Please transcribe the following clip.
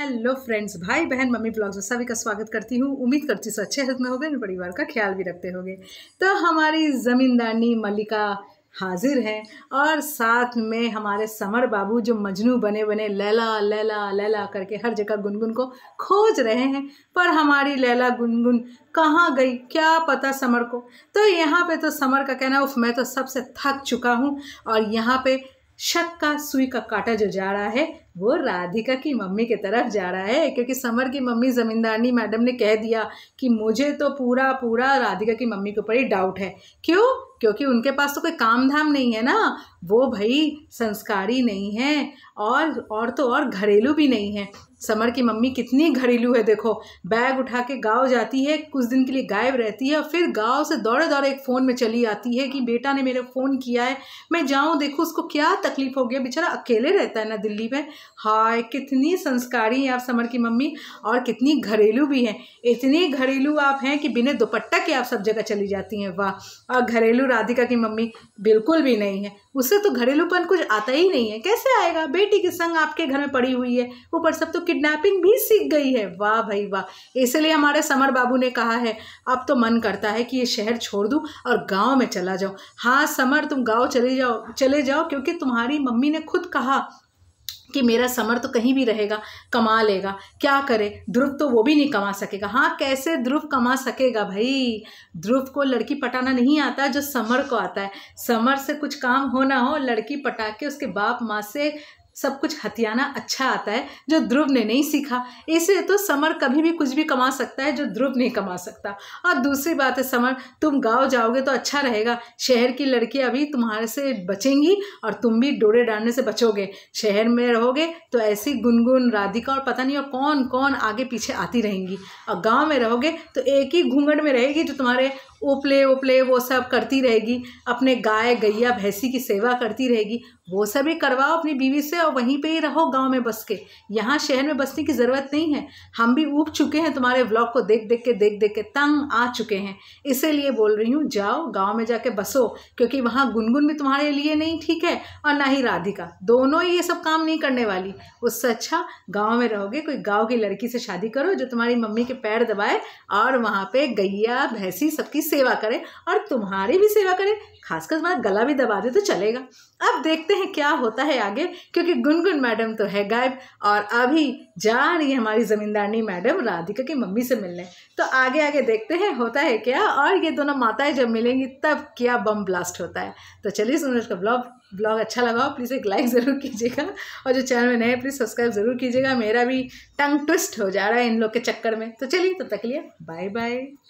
hello friends भाई बहन mummy blogs में सभी का स्वागत करती हूँ उम्मीद करती हूँ अच्छे हेल्थ में गए और परिवार का ख्याल भी रखते होंगे तो हमारी ज़मींदारनी मलिका हाजिर हैं और साथ में हमारे समर बाबू जो मजनू बने बने लैला लैला लैला करके हर जगह गुनगुन को खोज रहे हैं पर हमारी लैला गुनगुन कहाँ गई क्या पता समर को तो यहाँ पे तो समर का कहना उफ मैं तो सबसे थक चुका हूँ और यहाँ पे शक का सुई का काटा जो जा रहा है वो राधिका की मम्मी की तरफ जा रहा है क्योंकि समर की मम्मी ज़मींदारनी मैडम ने कह दिया कि मुझे तो पूरा पूरा राधिका की मम्मी के ऊपर ही डाउट है क्यों क्योंकि उनके पास तो कोई काम धाम नहीं है ना वो भाई संस्कारी नहीं है और और तो और घरेलू भी नहीं है समर की मम्मी कितनी घरेलू है देखो बैग उठा के गाँव जाती है कुछ दिन के लिए गायब रहती है और फिर गाँव से दौड़े दौड़े एक फ़ोन में चली आती है कि बेटा ने मेरे फ़ोन किया है मैं जाऊँ देखूँ उसको क्या तकलीफ़ हो गया बेचारा अकेले रहता है ना दिल्ली में हाय कितनी संस्कारी हैं आप समर की मम्मी और कितनी घरेलू भी हैं इतनी घरेलू आप हैं कि बिना दुपट्टा के आप सब जगह चली जाती हैं वाह और घरेलू राधिका की मम्मी बिल्कुल भी नहीं है उससे तो घरेलूपन कुछ आता ही नहीं है कैसे आएगा बेटी के संग आपके घर में पड़ी हुई है ऊपर सब तो किडनैपिंग भी सीख गई है वाह भाई वाह इसलिए हमारे समर बाबू ने कहा है अब तो मन करता है कि ये शहर छोड़ दूँ और गाँव में चला जाऊँ हाँ समर तुम गाँव चले जाओ चले जाओ क्योंकि तुम्हारी मम्मी ने खुद कहा कि मेरा समर तो कहीं भी रहेगा कमा लेगा क्या करे ध्रुव तो वो भी नहीं कमा सकेगा हाँ कैसे ध्रुव कमा सकेगा भाई ध्रुव को लड़की पटाना नहीं आता जो समर को आता है समर से कुछ काम होना हो लड़की पटा के उसके बाप माँ से सब कुछ हथियाना अच्छा आता है जो ध्रुव ने नहीं सीखा इसे तो समर कभी भी कुछ भी कमा सकता है जो ध्रुव नहीं कमा सकता और दूसरी बात है समर तुम गाँव जाओगे तो अच्छा रहेगा शहर की लड़कियां अभी तुम्हारे से बचेंगी और तुम भी डोरे डालने से बचोगे शहर में रहोगे तो ऐसी गुनगुन राधिका और पता नहीं और कौन कौन आगे पीछे आती रहेंगी और गाँव में रहोगे तो एक ही घूंघट में रहेगी जो तुम्हारे ओपले ओपले वो सब करती रहेगी अपने गाय गैया भैंसी की सेवा करती रहेगी वो सभी करवाओ अपनी बीवी से और वहीं पे ही रहो गांव में बस के यहाँ शहर में बसने की ज़रूरत नहीं है हम भी ऊब चुके हैं तुम्हारे ब्लॉग को देख देख के देख देख के तंग आ चुके हैं इसीलिए बोल रही हूँ जाओ गाँव में जाके बसो क्योंकि वहाँ गुनगुन भी तुम्हारे लिए नहीं ठीक है और ना ही राधिका दोनों ही ये सब काम नहीं करने वाली उससे अच्छा गाँव में रहोगे कोई गाँव की लड़की से शादी करो जो तुम्हारी मम्मी के पैर दबाए और वहाँ पर गैया भैंसी सबकी सेवा करे और तुम्हारी भी सेवा करे खासकर तुम्हारा गला भी दबा दे तो चलेगा अब देखते हैं हैं क्या होता है आगे क्योंकि गुनगुन मैडम तो है गायब और अभी जा रही है हमारी ज़मींदारनी मैडम राधिका की मम्मी से मिलने तो आगे आगे देखते हैं होता है क्या और ये दोनों माताएं जब मिलेंगी तब क्या बम ब्लास्ट होता है तो चलिए सूरज का ब्लॉग ब्लॉग अच्छा लगाओ प्लीज़ एक लाइक ज़रूर कीजिएगा और जो चैनल में नए प्लीज़ सब्सक्राइब ज़रूर कीजिएगा मेरा भी टंग ट्विस्ट हो जा रहा है इन लोग के चक्कर में तो चलिए तब तक लिए बाय बाय